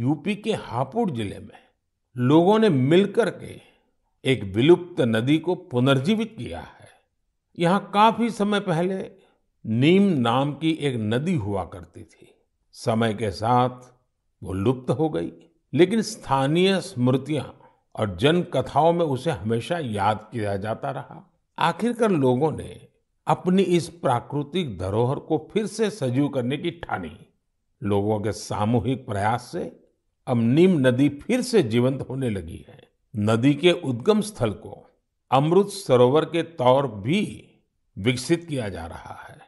UP के हापुड़ जिले में लोगों ने मिलकर के एक विलुप्त नदी को पुनर्जीवित किया है यहाँ काफी समय पहले नीम नाम की एक नदी हुआ करती थी समय के साथ वो लुप्त हो गई लेकिन स्थानीय स्मृतियां और जन कथाओं में उसे हमेशा याद किया जाता रहा आखिरकार लोगों ने अपनी इस प्राकृतिक धरोहर को फिर से सजीव करने की ठानी लोगों के सामूहिक प्रयास से अब नीम नदी फिर से जीवंत होने लगी है नदी के उद्गम स्थल को अमृत सरोवर के तौर भी विकसित किया जा रहा है